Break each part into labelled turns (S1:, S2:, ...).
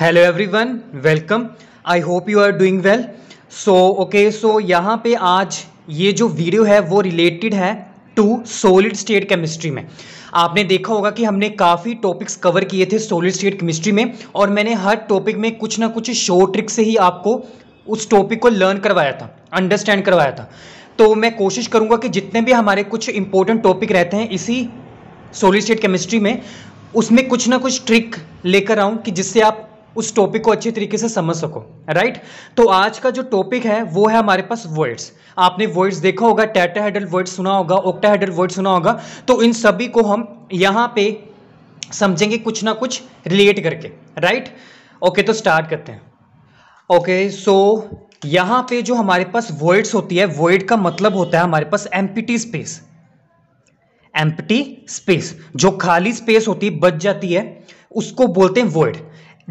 S1: Hello everyone welcome I hope you are doing well so okay so यहाँ पे आज ये जो वीडियो है वो रिलेटेड है टू सोलिड स्टेट केमिस्ट्री में आपने देखा होगा कि हमने काफ़ी टॉपिक्स कवर किए थे सोलिड स्टेट केमिस्ट्री में और मैंने हर टॉपिक में कुछ ना कुछ शो ट्रिक से ही आपको उस टॉपिक को लर्न करवाया था अंडरस्टैंड करवाया था तो मैं कोशिश करूँगा कि जितने भी हमारे कुछ इंपॉर्टेंट टॉपिक रहते हैं इसी सोलिड स्टेट केमिस्ट्री में उसमें कुछ ना कुछ ट्रिक लेकर आऊँ कि जिससे आप उस टॉपिक को अच्छी तरीके से समझ सको राइट तो आज का जो टॉपिक है वो है हमारे पास वर्ड्स आपने वर्ड्स देखा होगा हेडल वर्ड सुना होगा हेडल वर्ड सुना होगा तो इन सभी को हम यहां पे समझेंगे कुछ ना कुछ रिलेट करके राइट ओके तो स्टार्ट करते हैं ओके सो यहाँ पे जो हमारे पास वर्ड्स होती है वर्ड का मतलब होता है हमारे पास एम्पिटी स्पेस एम्पटी स्पेस जो खाली स्पेस होती है बच जाती है उसको बोलते हैं वर्ड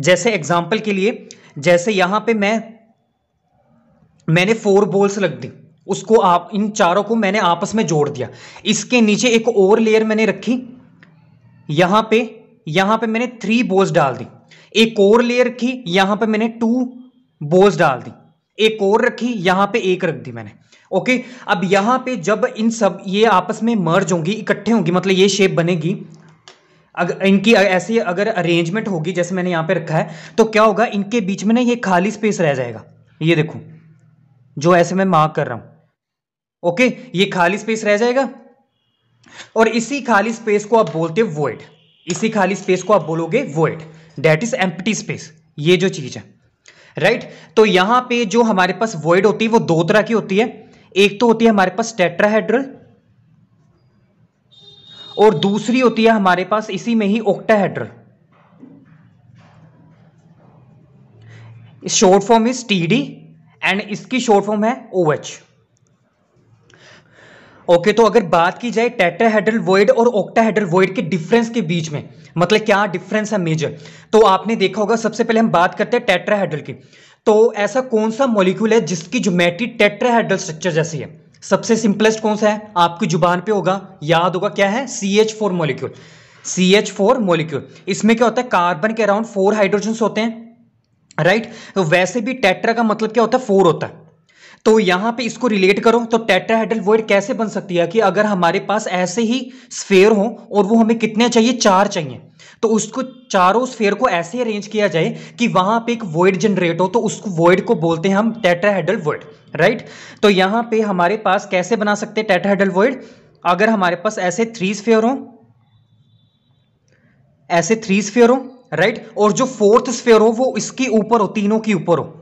S1: जैसे एग्जाम्पल के लिए जैसे यहां पे मैं मैंने फोर बोल्स रख दी उसको आप इन चारों को मैंने आपस में जोड़ दिया इसके नीचे एक और लेयर मैंने रखी यहां पे यहां पे मैंने थ्री बोल्स डाल दी एक और लेयर रखी यहां पे मैंने टू बोल्स डाल दी एक और रखी यहां पे एक रख दी मैंने ओके अब यहां पे जब इन सब ये आपस में मर्ज होंगी इकट्ठे होंगी मतलब ये शेप बनेगी अगर इनकी ऐसी अगर अरेंजमेंट होगी जैसे मैंने यहाँ पे रखा है तो क्या होगा इनके बीच में ना ये खाली स्पेस रह जाएगा ये देखो जो ऐसे मैं मार्क कर रहा हूं ओके ये खाली स्पेस रह जाएगा और इसी खाली स्पेस को आप बोलते हो वोइड इसी खाली स्पेस को आप बोलोगे void that is empty space ये जो चीज़ है राइट तो यहां पे जो हमारे पास वोइड होती है वो दो तरह की होती है एक तो होती है हमारे पास टेट्राहेड्रल और दूसरी होती है हमारे पास इसी में ही octahedral short form is T D and इसकी शॉर्ट फॉर्म है ओ एच ओके तो अगर बात की जाए टेट्राहेड्रल वॉइड और ओक्टाहेड्रल वॉइड के डिफरेंस के बीच में मतलब क्या डिफरेंस है मेजर तो आपने देखा होगा सबसे पहले हम बात करते हैं टेट्राहेड्रल की तो ऐसा कौन सा मॉलिक्यूल है जिसकी ज्योमेट्री टेट्राहेड्रल स्ट्रक्चर जैसी है सबसे सिंपलेस्ट कौन सा है आपकी जुबान पे होगा याद होगा क्या है C H four molecule C H four molecule इसमें क्या होता है कार्बन के अराउंड फोर हाइड्रोजन होते हैं राइट तो वैसे भी टेट्रा का मतलब क्या होता है फोर होता है तो यहां पे इसको रिलेट करो तो टेट्राहेड्रल वॉइड कैसे बन सकती है कि अगर हमारे पास ऐसे ही स्फेयर हो और वो हमें कितने चाहिए चार चाहिए तो उसको चारों स्फेयर को ऐसे अरेंज किया जाए कि वहां पे एक वॉइड जनरेट हो तो उस वॉइड को बोलते हैं हम टेट्राहेड्रल वॉइड राइट तो यहां पे हमारे पास कैसे बना सकते हैं टेट्राहेड्रल वॉइड अगर हमारे पास ऐसे थ्री स्फेयर हो ऐसे थ्री स्फेयर हो राइट और जो फोर्थ स्फेयर हो वो इसके ऊपर हो तीनों के ऊपर हो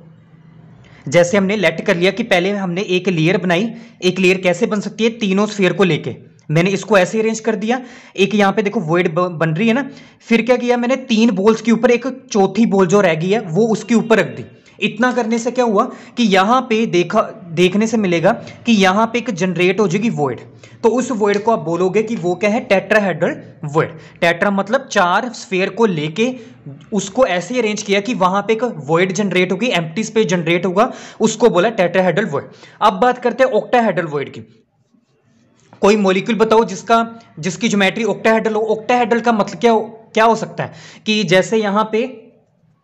S1: जैसे हमने लेट कर लिया कि पहले हमने एक लेयर बनाई एक लेयर कैसे बन सकती है तीनों स्फेयर को लेके मैंने इसको ऐसे अरेंज कर दिया एक यहाँ पे देखो वोइड बन रही है ना फिर क्या किया मैंने तीन बोल्स के ऊपर एक चौथी बोल जो रह गई है वो उसके ऊपर रख दी इतना करने से क्या हुआ कि यहाँ पे देखा देखने से मिलेगा कि यहाँ पे एक जनरेट हो जाएगी वोइड तो उस वोइड को आप बोलोगे कि वो क्या है टेट्राहेड्रल वोइड टेट्रा मतलब चार स्फेयर को लेके उसको ऐसे अरेंज किया कि वहां पे एक वोइड जनरेट होगी एम्प्टी स्पेस जनरेट होगा उसको बोला टेट्राहेड्रल वोइड अब बात करते हैं ऑक्टाहेड्रल वोइड की कोई मोलिक्यूल बताओ जिसका जिसकी ज्योमेट्री ओक्टाहेड्रल हो ओक्टाहेड्रल का मतलब क्या हो क्या हो सकता है कि जैसे यहां पे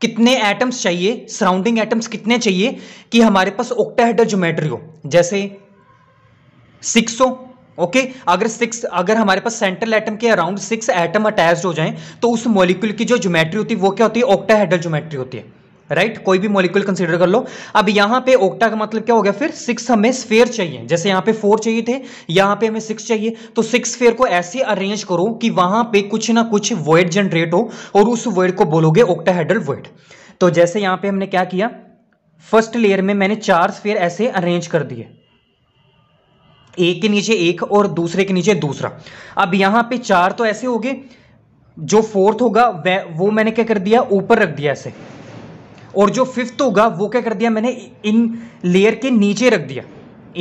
S1: कितने एटम्स चाहिए सराउंडिंग एटम्स कितने चाहिए कि हमारे पास ओक्टाहेड्रल ज्योमेट्री हो जैसे सिक्स हो ओके okay, अगर सिक्स अगर हमारे पास सेंट्रल एटम के अराउंड सिक्स एटम अटैच्ड हो जाएं तो उस मॉलिक्यूल की जो ज्योमेट्री होती है वो क्या होती है ऑक्टाहेड्रल ज्योमेट्री होती है राइट right? कोई भी मॉलिक्यूल कंसीडर कर लो अब यहां पे ओक्टा का मतलब क्या हो गया फिर सिक्स हमें स्फेयर चाहिए जैसे यहां पे फोर चाहिए थे यहां पे हमें सिक्स चाहिए तो सिक्स स्फेयर को ऐसे अरेंज करो कि वहां पे कुछ ना कुछ वर्ड जनरेट हो और उस वर्ड को बोलोगे ओक्टा हेडल वर्ड तो जैसे यहाँ पे हमने क्या किया फर्स्ट लेयर में मैंने चार स्फेयर ऐसे अरेंज कर दिए एक के नीचे एक और दूसरे के नीचे दूसरा अब यहां पर चार तो ऐसे हो गए जो फोर्थ होगा वो मैंने क्या कर दिया ऊपर रख दिया ऐसे और जो फिफ्थ होगा वो क्या कर दिया मैंने इन लेयर के नीचे रख दिया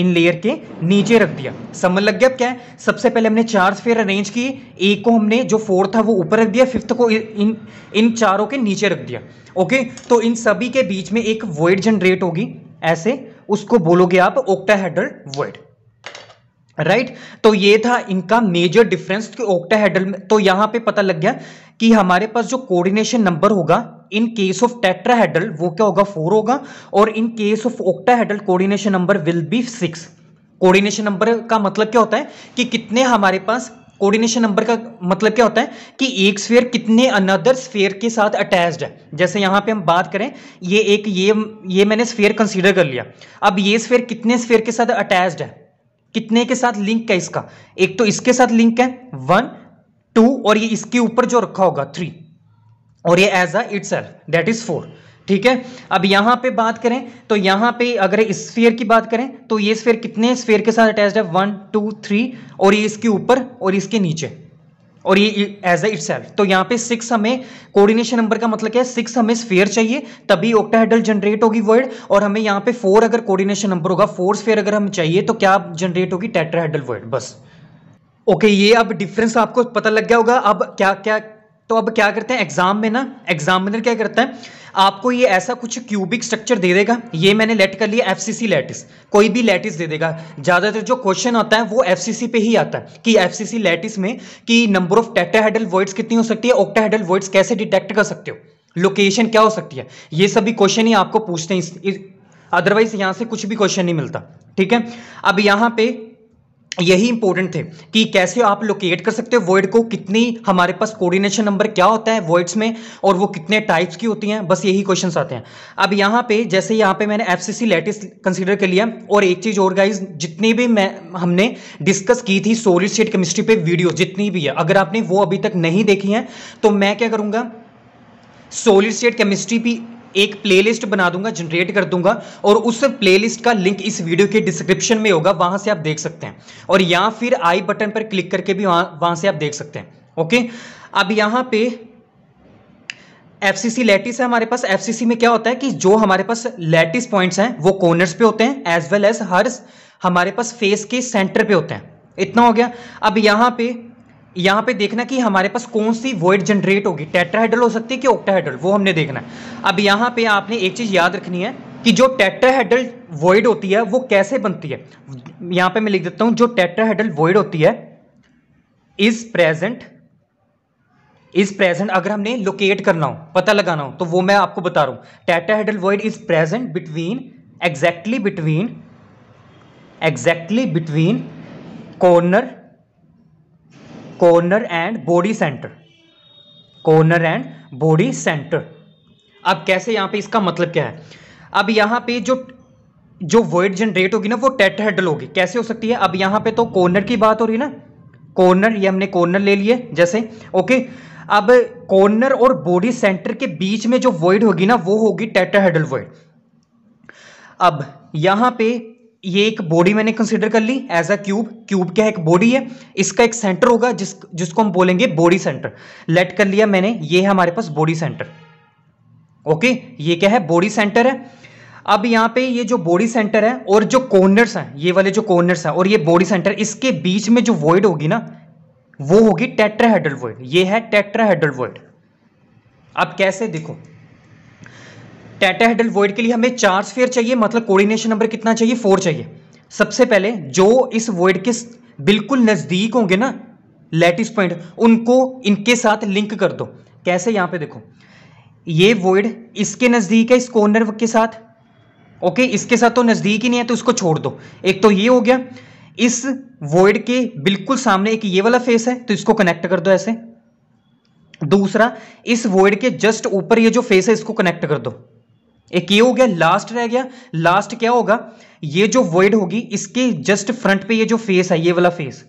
S1: इन लेयर के नीचे रख दिया समझ लग गया अब क्या है सबसे पहले हमने चार स्फेयर अरेंज किए एक को हमने जो फोर था वो ऊपर रख दिया फिफ्थ को इन इन चारों के नीचे रख दिया ओके तो इन सभी के बीच में एक वॉइड जनरेट होगी ऐसे उसको बोलोगे आप ओक्टाहेड्रल वॉइड राइट तो ये था इनका मेजर डिफरेंस कि ओक्टाहेड्रल तो यहां पे पता लग गया कि हमारे पास जो कोऑर्डिनेशन नंबर होगा इन केस ऑफ टेट्राहेड्रल वो क्या होगा फोर होगा और in case of octahedral coordination number will be six coordination number का मतलब क्या होता है कि कितने हमारे पास कोऑर्डिनेशन नंबर का मतलब क्या होता है कि एक स्फेयर कितने अनदर स्फेयर के साथ अटैच्ड है जैसे यहाँ पे हम बात करें ये एक ये ये मैंने स्फेयर कंसीडर कर लिया अब ये स्फेयर कितने स्फेयर के साथ अटैच्ड है कितने के साथ लिंक है इसका एक तो इसके साथ लिंक है वन टू और ये इसके ऊपर जो रखा होगा थ्री और ये as a it that is four ठीक है अब यहां पे बात करें तो यहां पे अगर इस स्फीयर की बात करें तो ये स्फीयर कितने स्फीयर के साथ अटैच है वन टू थ्री और ये इसके ऊपर और इसके नीचे और ये एज इट सेल्फ तो यहां पे सिक्स हमें कोऑर्डिनेशन नंबर का मतलब क्या है सिक्स हमें स्फीयर चाहिए तभी ऑक्टाहेड्रल जनरेट होगी वर्ड और हमें यहाँ पे फोर अगर कोऑर्डिनेशन नंबर होगा फोर स्फेयर अगर हमें चाहिए तो क्या जनरेट होगी टेट्राहेड्रल वर्ड बस ओके ये अब डिफरेंस आपको पता लग गया होगा अब क्या क्या तो अब क्या करते हैं एग्जाम में ना एग्जामिनर क्या करता है आपको ये ऐसा कुछ क्यूबिक स्ट्रक्चर दे देगा ये मैंने लेट कर लिया एफसीसी लैटिस कोई भी लैटिस दे देगा ज़्यादातर जो क्वेश्चन आता है वो एफसीसी पे ही आता है कि एफसीसी लैटिस में कि number of tetrahedral voids कितनी हो सकती है ओक्टा हेडल वर्ड्स कैसे डिटेक्ट कर सकते हो लोकेशन क्या हो सकती है ये सभी क्वेश्चन ही आपको पूछते हैं अदरवाइज यहाँ से कुछ भी क्वेश्चन नहीं मिलता ठीक है अब यहाँ पर यही इंपॉर्टेंट थे कि कैसे आप लोकेट कर सकते हो वर्ड को कितनी हमारे पास कोऑर्डिनेशन नंबर क्या होता है वर्ड्स में और वो कितने टाइप्स की होती हैं बस यही क्वेश्चंस आते हैं अब यहाँ पे जैसे यहाँ पे मैंने एफ सी लेटेस्ट कंसिडर कर लिया और एक चीज़ और गाइज जितनी भी मैं हमने डिस्कस की थी सोलिड स्टेट केमिस्ट्री पे वीडियो जितनी भी है अगर आपने वो अभी तक नहीं देखी है तो मैं क्या करूँगा सोलिड स्टेट केमिस्ट्री भी एक प्लेलिस्ट बना दूंगा जनरेट कर दूंगा और उस प्लेलिस्ट का लिंक इस वीडियो के डिस्क्रिप्शन में होगा वहां से आप देख सकते हैं और या फिर आई बटन पर क्लिक करके भी वहां से आप देख सकते हैं ओके अब यहां पे एफ सी सी लेटिस है हमारे पास एफ सी सी में क्या होता है कि जो हमारे पास लेटिस पॉइंट्स हैं वो कॉर्नर्स पे होते हैं एज वेल एज हर हमारे पास फेस के सेंटर पे होते हैं इतना हो गया अब यहां पे यहाँ पे देखना कि हमारे पास कौन सी वॉइड जनरेट होगी टेट्राहेड्रल हो सकती है कि ऑक्टाहेड्रल वो हमने देखना है अब यहाँ पे आपने एक चीज़ याद रखनी है कि जो टेट्राहेड्रल वॉइड होती है वो कैसे बनती है यहाँ पे मैं लिख देता हूँ जो टेट्राहेड्रल वॉइड होती है इज प्रेजेंट इज प्रेजेंट अगर हमने लोकेट करना हो पता लगाना हो तो वो मैं आपको बता रहा हूँ tetrahedral void is present between exactly between exactly between corner corner and body centre corner and body centre अब कैसे यहां पे इसका मतलब क्या है अब यहां पे जो जो वर्ड जनरेट होगी ना वो टेट हेडल होगी कैसे हो सकती है अब यहां पे तो कॉर्नर की बात हो रही है ना कॉर्नर ये हमने कॉर्नर ले लिए जैसे ओके अब कॉर्नर और बॉडी सेंटर के बीच में जो वर्ड होगी ना वो होगी हेडल वर्ड अब यहां पे ये एक बॉडी मैंने कंसिडर कर ली एज अ क्यूब क्यूब क्या है एक बॉडी है इसका एक सेंटर होगा जिस जिसको हम बोलेंगे बॉडी सेंटर लेट कर लिया मैंने ये है हमारे पास बॉडी सेंटर ओके ये क्या है बॉडी सेंटर है अब यहाँ पे ये जो बॉडी सेंटर है और जो कॉर्नर्स हैं ये वाले जो कॉर्नर्स हैं और ये बॉडी सेंटर इसके बीच में जो वॉइड होगी ना वो होगी टेट्रा वॉइड ये है टेट्राहेड्रल वॉइड अब कैसे देखो टेटाहेड्रल वॉइड के लिए हमें चार फेयर चाहिए मतलब कोऑर्डिनेशन नंबर कितना चाहिए फोर चाहिए सबसे पहले जो इस वॉइड के बिल्कुल नज़दीक होंगे ना लेटिस पॉइंट उनको इनके साथ लिंक कर दो कैसे यहाँ पे देखो ये वॉइड इसके नज़दीक है इस कॉर्नर के साथ ओके इसके साथ तो नज़दीक ही नहीं है तो इसको छोड़ दो एक तो ये हो गया इस वॉइड के बिल्कुल सामने एक ये वाला फेस है तो इसको कनेक्ट कर दो ऐसे दूसरा इस वॉइड के जस्ट ऊपर ये जो फेस है इसको कनेक्ट कर दो एक ये हो गया लास्ट रह गया लास्ट क्या होगा ये जो वॉइड होगी इसके जस्ट फ्रंट पे ये जो फेस है ये वाला फेस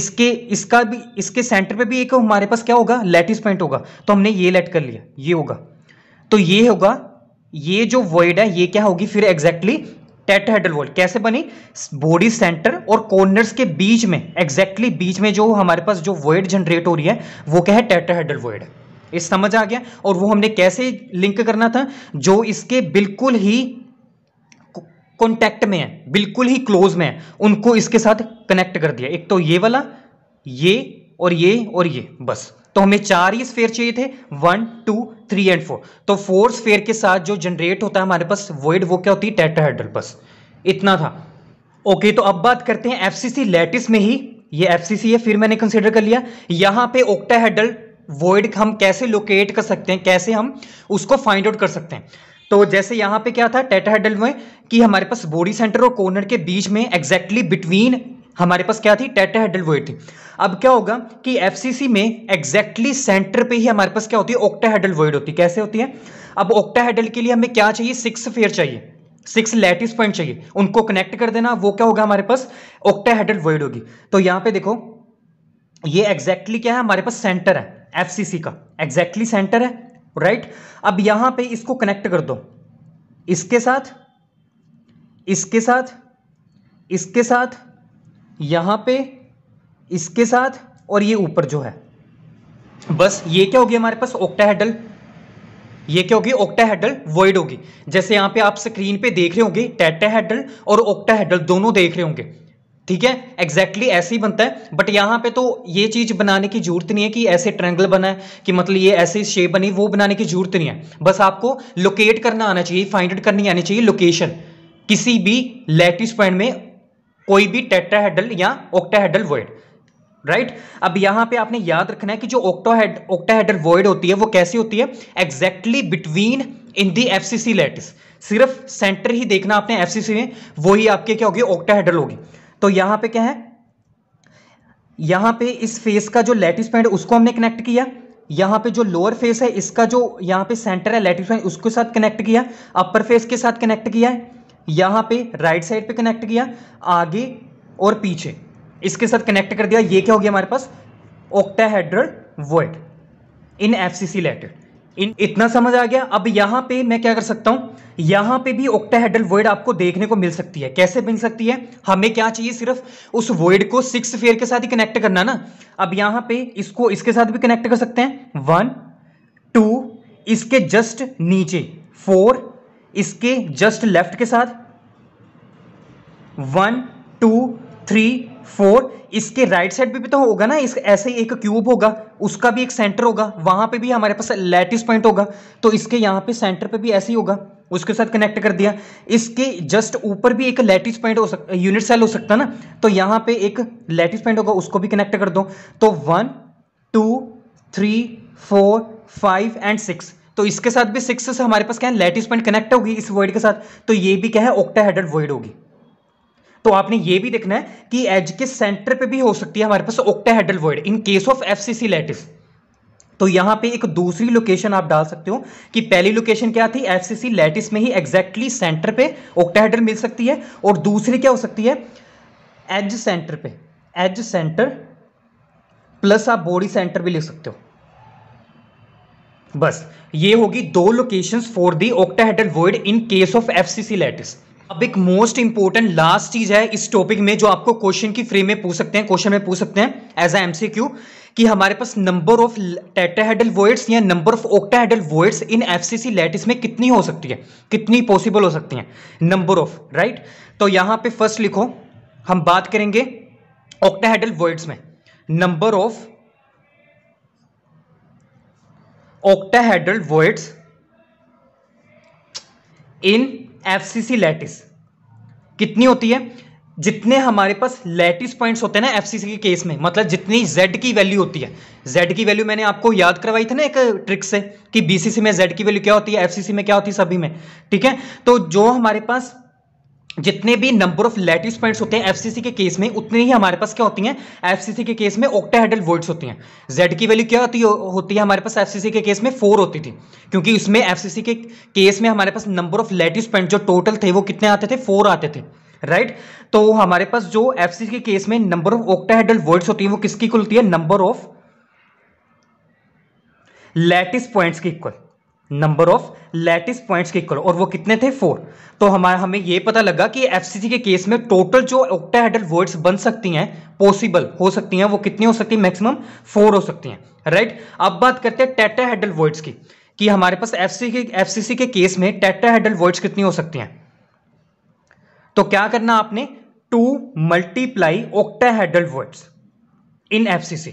S1: इसके इसका भी इसके सेंटर पे भी एक हमारे पास क्या होगा लेटिस पॉइंट होगा तो हमने ये लेट कर लिया ये होगा तो ये होगा ये जो वॉइड है ये क्या होगी फिर एग्जैक्टली टेटहेडल वॉइड कैसे बनी बॉडी सेंटर और कॉर्नर्स के बीच में एग्जैक्टली exactly बीच में जो हमारे पास जो वॉइड जनरेट हो रही है वो क्या है टेटरहेडल वॉइड है ये समझ आ गया और वो हमने कैसे लिंक करना था जो इसके बिल्कुल ही कॉन्टैक्ट में है बिल्कुल ही क्लोज में है उनको इसके साथ कनेक्ट कर दिया एक तो ये वाला ये और ये और ये बस तो हमें चार ही स्फेयर चाहिए थे one two three and four तो फोर स्फेयर के साथ जो जनरेट होता है हमारे पास वोइड वो क्या होती है टेट्राहेड्रल बस इतना था ओके तो अब बात करते हैं एफसीसी लैटिस में ही ये एफसीसी है फिर मैंने कंसिडर कर लिया यहां पे ओक्टाहेड्रल वॉइड हम कैसे लोकेट कर सकते हैं कैसे हम उसको फाइंड आउट कर सकते हैं तो जैसे यहाँ पे क्या था टेटा हेडल में कि हमारे पास बॉडी सेंटर और कॉर्नर के बीच में एग्जैक्टली exactly बिटवीन हमारे पास क्या थी टेटा हेडल वॉइड थी अब क्या होगा कि एफ में एग्जैक्टली exactly सेंटर पे ही हमारे पास क्या होती है ओक्टा हेडल वॉइड होती कैसे होती है अब ओक्टा हेडल के लिए हमें क्या चाहिए सिक्स फेयर चाहिए सिक्स लेटिस पॉइंट चाहिए उनको कनेक्ट कर देना वो क्या होगा हमारे पास ऑक्टाहेडल वॉइड होगी तो यहाँ पे देखो ये एग्जैक्टली exactly क्या है हमारे पास सेंटर है सी का एग्जैक्टली exactly सेंटर है राइट right? अब यहां पे इसको कनेक्ट कर दो इसके साथ इसके साथ इसके साथ यहां पे इसके साथ और ये ऊपर जो है बस ये क्या होगी हमारे पास ओक्टा हेडल ये क्या होगी ओक्टा हेडल वॉइड होगी जैसे यहां पे आप स्क्रीन पे देख रहे होंगे टेटा हेडल और ओक्टा हेडल दोनों देख रहे होंगे ठीक है एग्जैक्टली ऐसे ही बनता है बट यहाँ पे तो ये चीज बनाने की जरूरत नहीं है कि ऐसे ट्रैंगल बना है कि मतलब ये ऐसे शेप बनी वो बनाने की जरूरत नहीं है बस आपको लोकेट करना आना चाहिए फाइंड आउट करनी आनी चाहिए लोकेशन किसी भी लेटिस पॉइंट में कोई भी हेडल या हेडल वर्ड राइट right? अब यहां पे आपने याद रखना है कि जो ऑक्टोहेड ऑक्टाहेडल वॉइड होती है वो कैसी होती है exactly between in the FCC lattice सिर्फ सेंटर ही देखना आपने एफसीसी में वही आपके क्या होगी ऑक्टाहेडल होगी तो यहां पे क्या है यहां पे इस फेस का जो लेटिस पॉइंट उसको हमने कनेक्ट किया यहां पे जो लोअर फेस है इसका जो यहां पे सेंटर है लेटिस पॉइंट उसके साथ कनेक्ट किया अपर फेस के साथ कनेक्ट किया है यहां पे राइट साइड पे कनेक्ट किया आगे और पीछे इसके साथ कनेक्ट कर दिया ये क्या हो गया हमारे पास octahedral void in F C C lattice इन इतना समझ आ गया अब यहां पे मैं क्या कर सकता हूं यहां पे भी हेडल वोइड आपको देखने को मिल सकती है कैसे मिल सकती है हमें क्या चाहिए सिर्फ उस वोइड को सिक्स फेयर के साथ ही कनेक्ट करना ना अब यहां पे इसको इसके साथ भी कनेक्ट कर सकते हैं वन टू इसके जस्ट नीचे फोर इसके जस्ट लेफ्ट के साथ वन टू थ्री फोर इसके राइट साइड पे भी तो होगा ना इस ऐसे ही एक क्यूब होगा उसका भी एक सेंटर होगा वहां पे भी हमारे पास लैटिस पॉइंट होगा तो इसके यहाँ पे सेंटर पे भी ऐसे ही होगा उसके साथ कनेक्ट कर दिया इसके जस्ट ऊपर भी एक लैटिस पॉइंट हो सकता यूनिट सेल हो सकता ना तो यहाँ पे एक लैटिस पॉइंट होगा उसको भी कनेक्ट कर दो तो one two three four five and six तो इसके साथ भी सिक्स से हमारे पास क्या है लैटिस पॉइंट कनेक्ट होगी इस वर्ड के साथ तो ये भी क्या है ओक्टा हेडेड वर्ड होगी तो आपने ये भी देखना है कि एज के सेंटर पे भी हो सकती है हमारे पास octahedral void in case of FCC lattice तो यहां पे एक दूसरी लोकेशन आप डाल सकते हो कि पहली लोकेशन क्या थी एफसीसी लैटिस में ही एग्जैक्टली सेंटर पे ऑक्टाहेड्रल मिल सकती है और दूसरी क्या हो सकती है एज सेंटर पे एज सेंटर प्लस आप बॉडी सेंटर भी ले सकते हो बस ये होगी दो locations for the octahedral void in case of FCC lattice अब एक मोस्ट इंपॉर्टेंट लास्ट चीज है इस टॉपिक में जो आपको क्वेश्चन की फ्रेम में पूछ सकते हैं क्वेश्चन में पूछ सकते हैं एज ए एमसीक्यू कि हमारे पास नंबर ऑफ टेटाहेडल वर्ड्स या number of octahedral voids in FCC lattice में कितनी हो सकती है कितनी पॉसिबल हो सकती है नंबर ऑफ राइट तो यहां पे फर्स्ट लिखो हम बात करेंगे ऑक्टाहेडल वर्ड्स में number of octahedral voids in FCC lattice कितनी होती है जितने हमारे पास लैटिस पॉइंट्स होते हैं ना सी के केस में मतलब जितनी जेड की वैल्यू होती है जेड की वैल्यू मैंने आपको याद करवाई थी ना एक ट्रिक से कि बीसीसी में जेड की वैल्यू क्या होती है एफसीसी में क्या होती है सभी में ठीक है तो जो हमारे पास जितने भी नंबर ऑफ लैटिस पॉइंट्स होते हैं एफसीसी के केस में उतने ही हमारे पास क्या होती हैं एफसीसी के केस में हेडल वोल्ट्स होती हैं जेड की वैल्यू क्या होती होती है हमारे पास एफसीसी के केस में फोर होती थी क्योंकि उसमें एफसीसी के केस में हमारे पास नंबर ऑफ लैटिस पॉइंट जो टोटल थे वो कितने आते थे फोर आते थे राइट तो हमारे पास जो एफसीसी के केस में नंबर ऑफ हेडल वर्ड्स होती है वो किसकी इक्वल होती है नंबर ऑफ लैटिस पॉइंट्स की equal number of lattice points के इक्वल और वो कितने थे फोर तो हमारा हमें ये पता लगा कि एफसीसी के केस में टोटल जो ऑक्टाहेड्रल वर्ड्स बन सकती हैं पॉसिबल हो सकती हैं वो कितनी हो सकती है मैक्सिमम फोर हो सकती हैं राइट अब बात करते हैं हेडल वर्ड्स की कि हमारे पास एफ के एफ के केस में हेडल वर्ड्स कितनी हो सकती हैं तो क्या करना आपने two multiply octahedral voids in C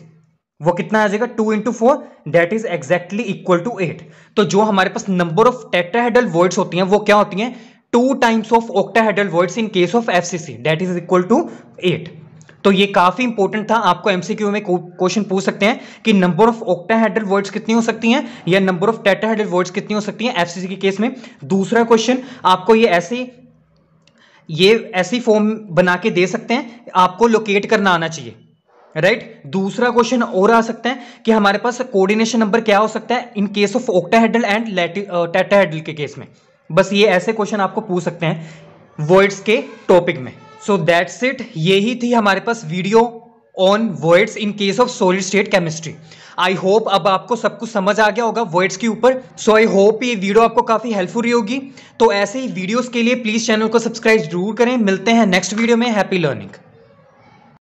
S1: वो कितना आ जाएगा two into four that is exactly equal to eight तो जो हमारे पास नंबर ऑफ टेट्राहेडल वर्ड्स होती हैं वो क्या होती हैं two times of octahedral voids in case of F C C that is equal to eight तो ये काफी इंपॉर्टेंट था आपको एमसीक्यू में क्वेश्चन पूछ सकते हैं कि नंबर ऑफ ऑक्टाहेड्रल वर्ड्स कितनी हो सकती हैं या नंबर ऑफ टेट्राहेड्रल वर्ड्स कितनी हो सकती हैं एफसीसी के केस में दूसरा क्वेश्चन आपको ये ऐसे ये ऐसी फॉर्म बना के दे सकते हैं आपको लोकेट करना आना चाहिए राइट right? दूसरा क्वेश्चन और आ सकता है कि हमारे पास कोऑर्डिनेशन नंबर क्या हो सकता है in case of octahedral and हेडल के केस में बस ये ऐसे क्वेश्चन आपको पूछ सकते हैं वर्ड्स के टॉपिक में सो दैट्स इट यही थी हमारे पास video on voids in case of solid state chemistry I hope अब आपको सब कुछ समझ आ गया होगा वर्ड्स के ऊपर सो आई होप ये वीडियो आपको काफ़ी हेल्पफुल रही होगी तो ऐसे ही वीडियोज के लिए प्लीज़ चैनल को सब्सक्राइब जरूर करें मिलते हैं नेक्स्ट वीडियो में हैप्पी लर्निंग